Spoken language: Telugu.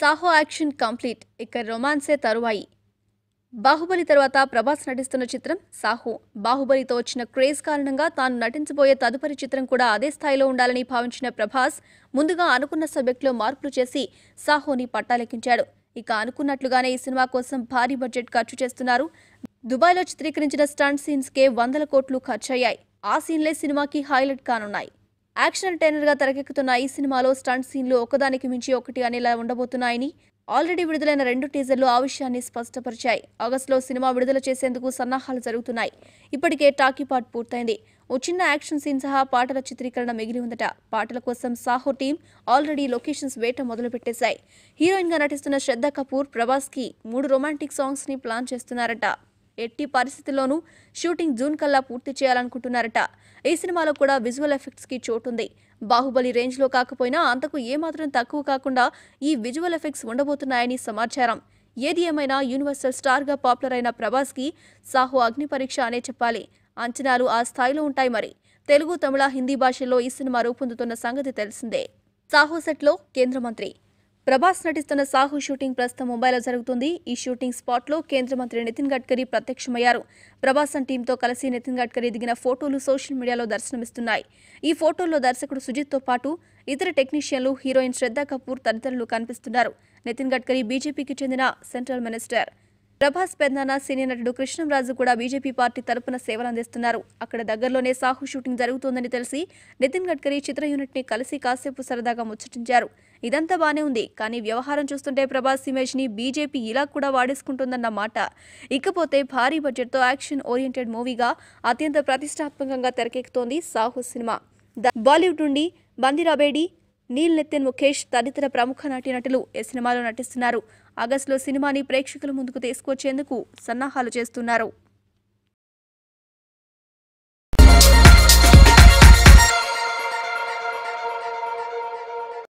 సాహో యాక్షన్ కంప్లీట్ ఇక రొమాన్సే తరువాయి బాహుబలి తర్వాత ప్రభాస్ నటిస్తున్న చిత్రం సాహో బాహుబలితో వచ్చిన క్రేజ్ కారణంగా తాను నటించబోయే తదుపరి చిత్రం కూడా అదే స్థాయిలో ఉండాలని భావించిన ప్రభాస్ ముందుగా అనుకున్న సబ్జెక్టులో మార్పులు చేసి సాహోని పట్టాలెక్కించాడు ఇక అనుకున్నట్లుగానే ఈ సినిమా కోసం భారీ బడ్జెట్ ఖర్చు చేస్తున్నారు దుబాయ్లో చిత్రీకరించిన స్టంట్ సీన్స్కే వందల కోట్లు ఖర్చయ్యాయి ఆ సీన్లే సినిమాకి హైలైట్ కానున్నాయి యాక్షన్ టైనర్గా తెరకెక్కుతున్న ఈ సినిమాలో స్టంట్ సీన్లు ఒకదానికి మించి ఒకటి అనేలా ఉండబోతున్నాయని ఆల్రెడీ విడుదలైన రెండు టీజర్లు ఆ విషయాన్ని స్పష్టపరిచాయి ఆగస్టులో సినిమా విడుదల చేసేందుకు సన్నాహాలు జరుగుతున్నాయి ఇప్పటికే టాకీ పాట్ పూర్తయింది ఓ చిన్న యాక్షన్ సీన్ సహా పాటల చిత్రీకరణ మిగిలి ఉందట పాటల కోసం సాహో టీం ఆల్రెడీ లొకేషన్స్ వేట మొదలు పెట్టేశాయి హీరోయిన్గా నటిస్తున్న శ్రద్ధ కపూర్ ప్రభాస్కి మూడు రొమాంటిక్ సాంగ్స్ని ప్లాన్ చేస్తున్నారట ఎట్టి పరిస్థితుల్లోనూ షూటింగ్ జూన్ కల్లా పూర్తి చేయాలనుకుంటున్నారట ఈ సినిమాలో కూడా విజువల్ ఎఫెక్ట్స్ కి చోటుంది బాహుబలి రేంజ్లో కాకపోయినా అంతకు ఏమాత్రం తక్కువ కాకుండా ఈ విజువల్ ఎఫెక్ట్స్ ఉండబోతున్నాయని సమాచారం ఏది ఏమైనా యూనివర్సల్ స్టార్గా పాపులర్ అయిన ప్రభాస్కి సాహో అగ్ని పరీక్ష అనే చెప్పాలి అంచనాలు ఆ స్థాయిలో ఉంటాయి మరి తెలుగు తమిళ హిందీ భాషల్లో ఈ సినిమా రూపొందుతున్న సంగతి తెలిసిందే సాహో సెట్లో కేంద్ర మంత్రి ప్రభాస్ నటిస్తున్న సాహు షూటింగ్ ప్రస్తుతం ముంబైలో జరుగుతుంది ఈ షూటింగ్ స్పాట్లో కేంద్ర మంత్రి నితిన్ గడ్కరీ ప్రత్యక్షమయ్యారు ప్రభాస్ అండ్ టీంతో కలిసి నితిన్ గడ్కరీ దిగిన ఫోటోలు సోషల్ మీడియాలో దర్శనమిస్తున్నాయి ఈ ఫోటోల్లో దర్శకుడు సుజిత్తో పాటు ఇతర టెక్నీషియన్లు హీరోయిన్ శ్రద్ధా కపూర్ తదితరులు కనిపిస్తున్నారు నితిన్ గడ్కరీ బీజేపీకి చెందిన సెంట్రల్ మినిస్టర్ ప్రభాస్ పెద్దన సినీ నటుడు కృష్ణంరాజు కూడా బీజేపీ పార్టీ తరపున సేవలు అందిస్తున్నారు అక్కడ దగ్గరలోనే సాహు షూటింగ్ జరుగుతోందని తెలిసి నితిన్ గడ్కరీ చిత్ర యూనిట్ ని కలిసి కాసేపు సరదాగా ముచ్చటించారు ఇదంతా బానే ఉంది కానీ వ్యవహారం చూస్తుంటే ప్రభాస్ ఇమేజ్ ని బీజేపీ ఇలా కూడా వాడేసుకుంటుందన్న మాట ఇకపోతే భారీ బడ్జెట్ తో యాక్షన్ ఓరియంటెడ్ మూవీగా అత్యంత ప్రతిష్టాత్మకంగా తెరకెక్కుతోంది సాహు సినిమా బాలీవుడ్ నుండి బందిరాబేడి నీల్ నితిన్ ముఖేష్ తదితర ప్రముఖ నటులు ఈ సినిమాలో నటిస్తున్నారు ఆగస్టులో సినిమాని ప్రేక్షకుల ముందుకు తీసుకొచ్చేందుకు సన్నాహాలు చేస్తున్నారు